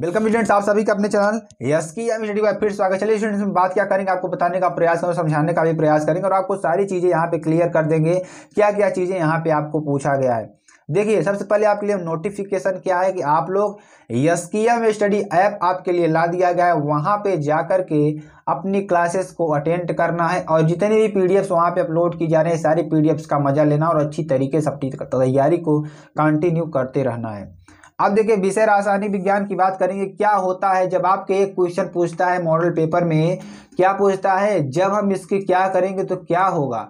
Welcome students आप सभी का अपने चैनल यस की या फिर स्वागत चलिए स्टूडेंट्स में बात क्या करेंगे आपको बताने का प्रयास करेंगे समझाने का भी प्रयास करेंगे और आपको सारी चीज़ें यहाँ पे क्लियर कर देंगे क्या क्या चीज़ें यहाँ पे आपको पूछा गया है देखिए सबसे पहले आपके लिए नोटिफिकेशन क्या है कि आप लोग यस्कियम स्टडी ऐप आपके लिए ला दिया गया है वहाँ पे जा के अपनी क्लासेस को अटेंड करना है और जितने भी पी डी एफ्स वहाँ पर अपलोड की जा रहे हैं सारी पी डी एफ्स का मजा लेना और अच्छी तरीके से अपनी तैयारी को कंटिन्यू करते रहना है अब देखिए विषय रासायनिक विज्ञान की बात करेंगे क्या होता है जब आपके एक क्वेश्चन पूछता है मॉडल पेपर में क्या पूछता है जब हम इसके क्या करेंगे तो क्या होगा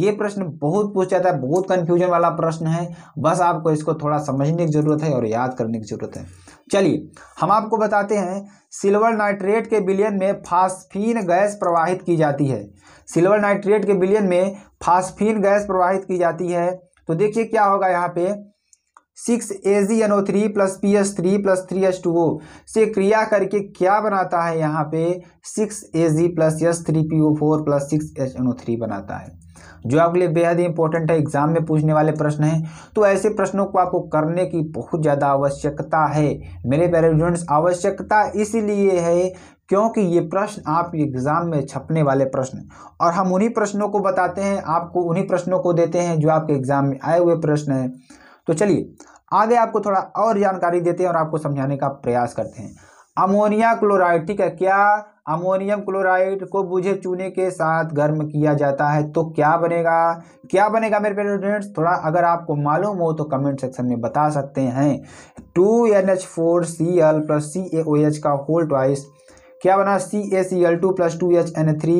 ये प्रश्न बहुत पूछ जाता है बहुत कंफ्यूजन वाला प्रश्न है बस आपको इसको थोड़ा समझने की ज़रूरत है और याद करने की ज़रूरत है चलिए हम आपको बताते हैं सिल्वर नाइट्रेट के बिलियन में फास्फीन गैस प्रवाहित की जाती है सिल्वर नाइट्रेट के बिलियन में फास्फीन गैस प्रवाहित की जाती है तो देखिए क्या होगा यहाँ पे six A G N O three plus P S three plus three H two O से क्रिया करके क्या बनाता है यहाँ पे six A G plus S three P O four plus six H N O three बनाता है जो आपके लिए बेहद ही इंपॉर्टेंट है एग्जाम में पूछने वाले प्रश्न हैं तो ऐसे प्रश्नों को आपको करने की बहुत ज़्यादा आवश्यकता है मेरे प्यारे स्टूडेंट्स आवश्यकता इसलिए है क्योंकि ये प्रश्न आप एग्ज़ाम में छपने वाले प्रश्न और हम उन्हीं प्रश्नों को बताते हैं आपको उन्हीं प्रश्नों को देते हैं जो आपके एग्ज़ाम में आए हुए प्रश्न हैं तो हम्म। चलिए आगे आपको थोड़ा और जानकारी देते हैं और आपको समझाने का प्रयास करते हैं अमोनिया क्लोराइड ठीक है क्या अमोनियम क्लोराइड को बुझे चूने के साथ गर्म किया जाता है तो क्या बनेगा क्या बनेगा मेरे प्यारे स्टूडेंट्स थोड़ा अगर आपको मालूम हो तो कमेंट सेक्शन में बता सकते हैं two N H four C L plus C A O H का होल ट्वाइस क्या बना C A C L two plus two H N three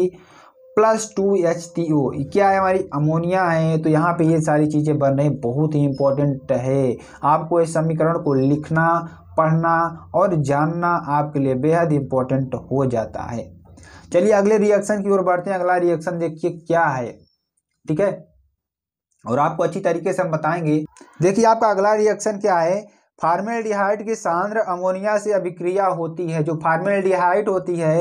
plus two H T O क्या है हमारी अमोनिया है तो यहाँ पे ये सारी चीज़ें बन रही बहुत ही इंपॉर्टेंट है आपको इस समीकरण को लिखना पढ़ना और जानना आपके लिए बेहद इंपॉर्टेंट हो जाता है चलिए अगले रिएक्शन की ओर बढ़ते हैं अगला रिएक्शन देखिए क्या है ठीक है और आपको अच्छी तरीके से हम बताएंगे देखिए आपका अगला रिएक्शन क्या है फार्मेल्डिहाइड की सांद्र अमोनिया से अभिक्रिया होती है जो डिहाइट होती है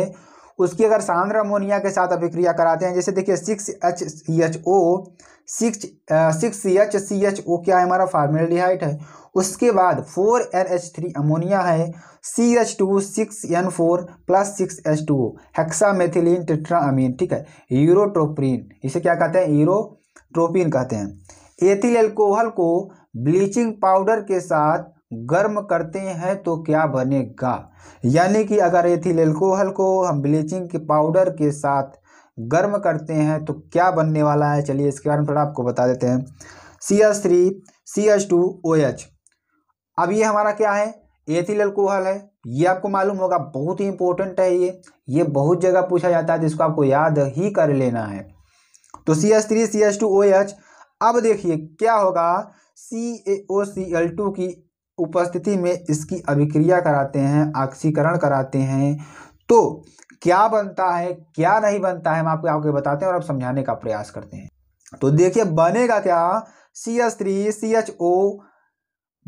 उसकी अगर सांद्र अमोनिया के साथ अभिक्रिया कराते हैं जैसे देखिए six H C H O six six C H C H O क्या है हमारा फार्मेलिहाइट है उसके बाद four N H three ammonia है C H two six N four plus six H two O hexamethylene tetramine ठीक है यूरोट्रोप्रीन इसे क्या कहते हैं यूरोट्रोपिन कहते हैं एथिल एल्कोहल को ब्लीचिंग पाउडर के साथ गर्म करते हैं तो क्या बनेगा यानी कि अगर एथिल एल्कोहल को हम ब्लीचिंग के पाउडर के साथ गर्म करते हैं तो क्या बनने वाला है चलिए इसके बारे में थोड़ा आपको बता देते हैं C S three C H two O H अब ये हमारा क्या है एथिल एल्कोहल है ये आपको मालूम होगा बहुत ही इंपॉर्टेंट है ये ये बहुत जगह पूछा जाता है जिसको आपको याद ही कर लेना है तो C S three C H two O H अब देखिए क्या होगा सी A O C L to की उपस्थिति में इसकी अभिक्रिया कराते हैं ऑक्सीकरण कराते हैं तो क्या बनता है क्या नहीं बनता है हम आपको आपके बताते हैं और आप समझाने का प्रयास करते हैं तो देखिए बनेगा क्या C S three C H O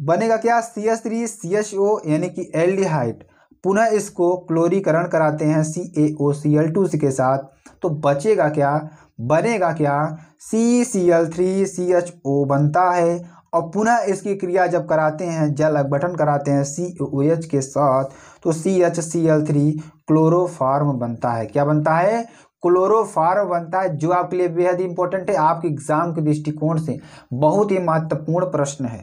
बनेगा क्या C S three C H O यानी कि एल डी हाइट पुनः इसको क्लोरीकरण कराते हैं सी A O C L to के साथ तो बचेगा क्या बनेगा क्या C C L three C H O बनता है और पुनः इसकी क्रिया जब कराते हैं जल अपघटन कराते हैं सी ओ एच के साथ तो C H C L three chloroform बनता है क्या बनता है क्लोरोफार्म बनता है जो आपके लिए बेहद इंपॉर्टेंट है आपके एग्जाम के दृष्टिकोण से बहुत ही महत्वपूर्ण प्रश्न है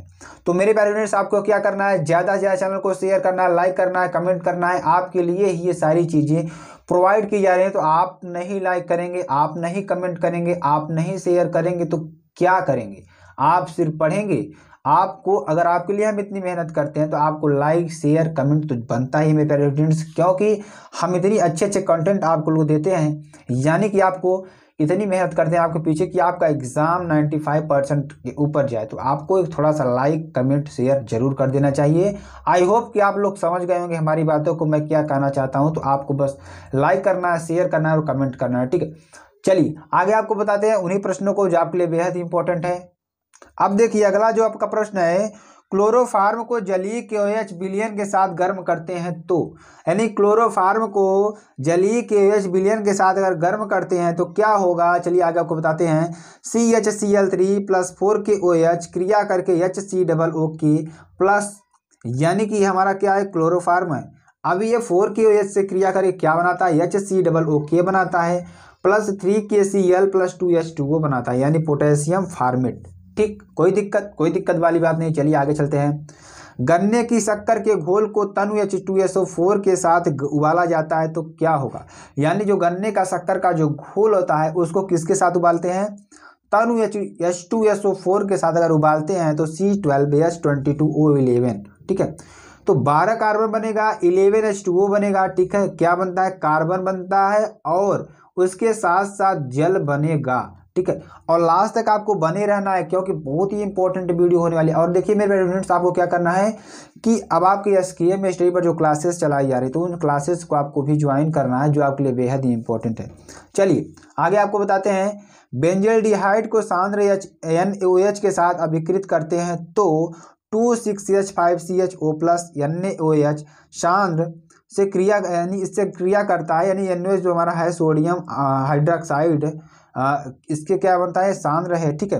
तो मेरे प्यारे आपको क्या करना है ज़्यादा से ज़्यादा चैनल को शेयर करना है लाइक करना है कमेंट करना है आपके लिए ही ये सारी चीज़ें प्रोवाइड की जा रही हैं तो आप नहीं लाइक करेंगे आप नहीं कमेंट करेंगे आप नहीं शेयर करेंगे तो क्या करेंगे आप सिर्फ पढ़ेंगे आपको अगर आपके लिए हम इतनी मेहनत करते हैं तो आपको लाइक शेयर कमेंट तो बनता ही मेरे प्यारे स्टूडेंट्स क्योंकि हम इतनी अच्छे अच्छे कंटेंट आपको लोग देते हैं यानी कि आपको इतनी मेहनत करते हैं आपके पीछे कि आपका एग्ज़ाम 95 परसेंट के ऊपर जाए तो आपको एक थोड़ा सा लाइक कमेंट शेयर जरूर कर देना चाहिए आई होप कि आप लोग समझ गए होंगे हमारी बातों को मैं क्या कहना चाहता हूँ तो आपको बस लाइक करना है शेयर करना है और कमेंट करना है ठीक है चलिए आगे आपको बताते हैं उन्हीं प्रश्नों को जो आपके लिए बेहद इंपॉर्टेंट है अब देखिए अगला जो आपका प्रश्न है क्लोरोफार्म को जली के ओ एच बिलियन के साथ गर्म करते हैं तो यानी क्लोरोफार्म को जली के एच बिलियन के साथ अगर गर्म करते हैं तो क्या होगा चलिए आगे आपको बताते हैं C H C L three plus four K O H क्रिया करके एच सी डबल ओ के प्लस यानी कि हमारा क्या है क्लोरोफार्म है अब ये फोर के ओ एच से क्रिया करके क्या बनाता है एच सी डबल ओ के बनाता है plus three K C L plus two H two O बनाता है यानी पोटेशियम फार्मेट ठीक कोई दिक्कत कोई दिक्कत वाली बात नहीं चलिए आगे चलते हैं गन्ने की शक्कर के घोल को तन H two S O four के साथ उबाला जाता है तो क्या होगा यानी जो गन्ने का शक्कर का जो घोल होता है उसको किसके साथ उबालते हैं तनु H H two S O four के साथ अगर उबालते हैं तो C twelve S twenty two O eleven ठीक है तो बारह कार्बन बनेगा इलेवन एच टू ओ बनेगा ठीक है क्या बनता है कार्बन बनता है और उसके साथ साथ जल बनेगा ठीक है और लास्ट तक आपको बने रहना है क्योंकि बहुत ही इंपॉर्टेंट वीडियो होने वाली है और देखिए मेरे स्टूडेंट्स आपको क्या करना है कि अब आपके एस के एम स्टडी पर जो क्लासेस चलाई जा रही तो उन क्लासेस को आपको भी ज्वाइन करना है जो आपके लिए बेहद ही इंपॉर्टेंट है चलिए आगे आपको बताते हैं बेंजल डिहाइड को सान्द्र एच एन ओ एच के साथ अभिकृत करते हैं तो two six H five C H O plus N A O H सांद्र से क्रिया यानी इससे क्रिया करता है यानी एनओ जो हमारा है सोडियम हाइड्रोक्साइड इसके क्या बनता है सांद्र है ठीक है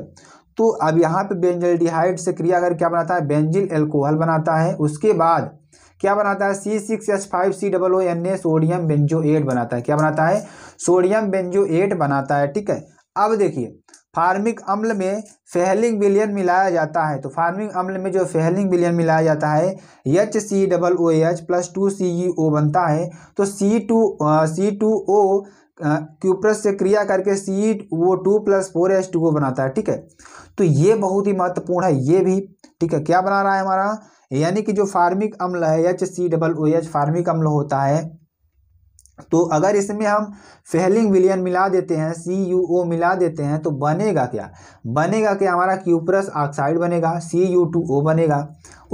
तो अब यहाँ पे बेंजिल डिहाइड से क्रिया कर क्या बनाता है बेंजिल एल्कोहल बनाता है उसके बाद क्या बनाता है C six H five C double O N A sodium benzoate बनाता है क्या बनाता है सोडियम बेंजो एट बनाता है ठीक है अब देखिए फार्मिक अम्ल में फेहलिंग विलियन मिलाया जाता है तो फार्मिक अम्ल में जो फेहलिंग विलियन मिलाया जाता है H C double O H plus two C E O बनता है तो C two C two O cuprous से क्रिया करके सी वो two plus four H two O बनाता है ठीक है तो ये बहुत ही महत्वपूर्ण है ये भी ठीक है क्या बना रहा है हमारा यानी कि जो फार्मिक अम्ल है H C double O H formic अम्ल होता है तो अगर इसमें हम फेहलिंग विलियन मिला देते हैं सी यू ओ मिला देते हैं तो बनेगा क्या बनेगा क्या हमारा क्यूपरस ऑक्साइड बनेगा सी यू टू ओ बनेगा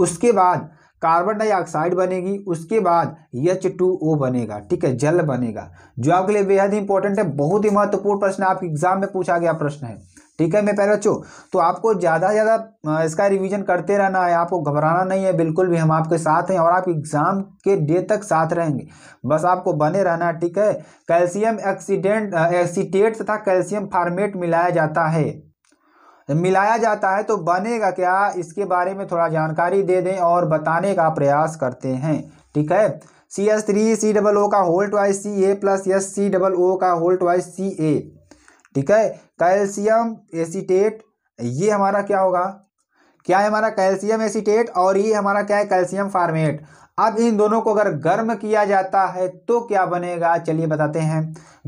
उसके बाद कार्बन डाइऑक्साइड बनेगी उसके बाद एच टू ओ बनेगा ठीक है जल बनेगा जो आपके लिए बेहद इंपॉर्टेंट है बहुत ही महत्वपूर्ण प्रश्न आपके एग्जाम में पूछा गया प्रश्न है ठीक है मेरे प्यारे बच्चों तो आपको ज़्यादा से ज़्यादा इसका रिवीजन करते रहना है आपको घबराना नहीं है बिल्कुल भी हम आपके साथ हैं और आप एग्ज़ाम के डे तक साथ रहेंगे बस आपको बने रहना ठीक है कैल्शियम एक्सीडेंट एक्सीटेट तथा कैल्शियम फार्मेट मिलाया जाता है मिलाया जाता है तो बनेगा क्या इसके बारे में थोड़ा जानकारी दे दें और बताने का प्रयास करते हैं ठीक है C S three C double O का होल्ट Y C A plus S C double O का होल्ट ट्वाइस सी ए ठीक है कैल्शियम एसीटेट ये हमारा क्या होगा क्या है हमारा कैल्शियम एसीटेट और ये हमारा क्या है कैल्शियम फार्मेट अब इन दोनों को अगर गर्म किया जाता है तो क्या बनेगा चलिए बताते हैं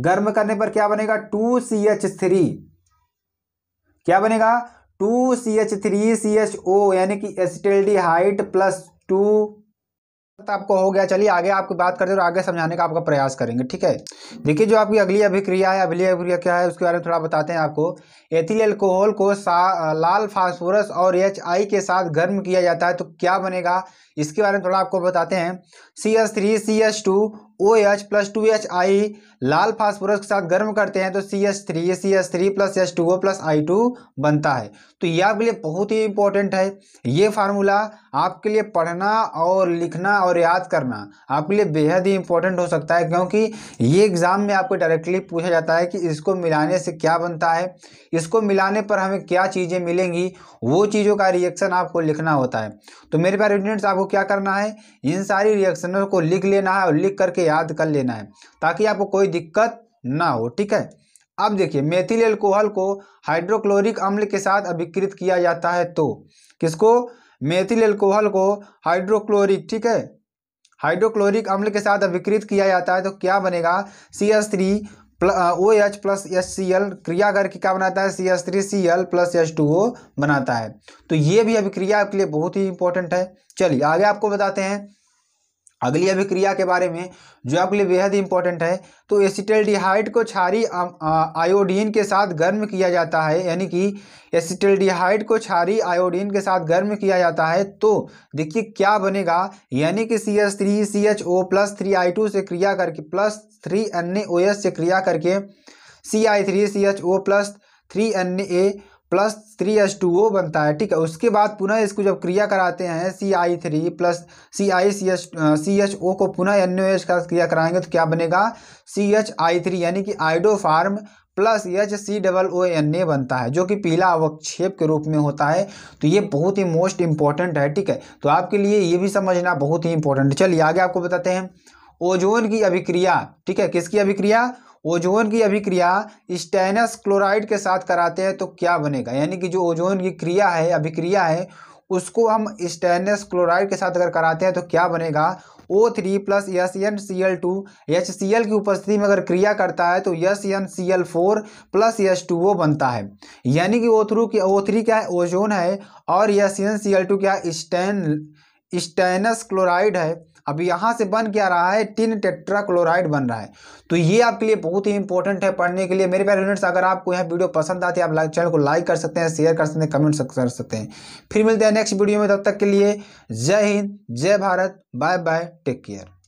गर्म करने पर क्या बनेगा टू सी एच थ्री क्या बनेगा two C H three C H O यानी कि एसिटेल्डी हाइट प्लस टू तो आपको हो गया चलिए आगे आपकी बात करते और आगे समझाने का आपका प्रयास करेंगे ठीक है देखिए जो आपकी अगली अभिक्रिया है अगली अभिक्रिया क्या है उसके बारे में थोड़ा बताते हैं आपको एथिल एल्कोहल को लाल फास्फोरस और एच आई के साथ गर्म किया जाता है तो क्या बनेगा इसके बारे में थोड़ा आपको बताते हैं C S three C S two O H plus two H I लाल फास्फोरस के साथ गर्म करते हैं तो C S three C S three plus H two O plus I two बनता है तो ये आपके लिए बहुत ही इंपॉर्टेंट है ये फार्मूला आपके लिए पढ़ना और लिखना और याद करना आपके लिए बेहद ही इंपॉर्टेंट हो सकता है क्योंकि ये एग्ज़ाम में आपको डायरेक्टली पूछा जाता है कि इसको मिलाने से क्या बनता है इसको मिलाने पर हमें क्या चीज़ें मिलेंगी वो चीज़ों का रिएक्शन आपको लिखना होता है तो मेरे प्यारे स्टूडेंट्स आप आपको क्या करना है इन सारी रिएक्शनों को लिख लेना है और लिख करके याद कर लेना है ताकि आपको कोई दिक्कत ना हो ठीक है अब देखिए मेथिल एल्कोहल को हाइड्रोक्लोरिक अम्ल के साथ अभिकृत किया जाता है तो किसको मेथिल एल्कोहल को हाइड्रोक्लोरिक ठीक है हाइड्रोक्लोरिक अम्ल के साथ अभिकृत किया जाता है तो क्या बनेगा C S three O H plus H C L क्रिया करके क्या बनाता है C S three C L plus H two O बनाता है तो ये भी अभिक्रिया आपके लिए बहुत ही इंपॉर्टेंट है चलिए आगे आपको बताते हैं अगली अभिक्रिया के बारे में जो आपके लिए बेहद इंपॉर्टेंट है तो एसिटल को छारी आयोडीन के साथ गर्म किया जाता है यानी कि एसिटल को छारी आयोडीन के साथ गर्म किया जाता है तो देखिए क्या बनेगा यानी कि C S three C H O plus three I two से क्रिया करके plus three N A O S से क्रिया करके C I three C H O plus three N A plus three H two O बनता है ठीक है उसके बाद पुनः इसको जब क्रिया कराते हैं C I three plus C I C H C H O को पुनः एन ओ एच का क्रिया कराएंगे तो क्या बनेगा सी एच आई थ्री यानी कि iodoform plus H C double O N A बनता है जो कि पीला अवक्षेप के रूप में होता है तो ये बहुत ही मोस्ट इंपॉर्टेंट है ठीक है तो आपके लिए ये भी समझना बहुत ही इंपॉर्टेंट चलिए आगे आपको बताते हैं ओजोन की अभिक्रिया ठीक है किसकी अभिक्रिया ओजोन की अभिक्रिया स्टेनस क्लोराइड के साथ कराते हैं तो क्या बनेगा यानी कि जो ओजोन की क्रिया है अभिक्रिया है उसको हम स्टेनस क्लोराइड के साथ अगर कराते हैं तो क्या बनेगा O three plus S N C L two H C L की उपस्थिति में अगर क्रिया करता है तो S N C L four plus H two वो बनता है यानी कि ओ थ्रू की ओ थ्री क्या है ओजोन है और S N C L two क्या स्टेन स्टेनस क्लोराइड है अब यहाँ से बन क्या रहा है टिन टेट्रा क्लोराइड बन रहा है तो ये आपके लिए बहुत ही इंपॉर्टेंट है पढ़ने के लिए मेरे प्यारे स्टूडेंट्स अगर आपको यह वीडियो पसंद आती है आप चैनल को लाइक कर सकते हैं शेयर कर सकते हैं कमेंट कर सकते हैं फिर मिलते हैं नेक्स्ट वीडियो में तब तक के लिए जय हिंद जय Bharat bye bye take care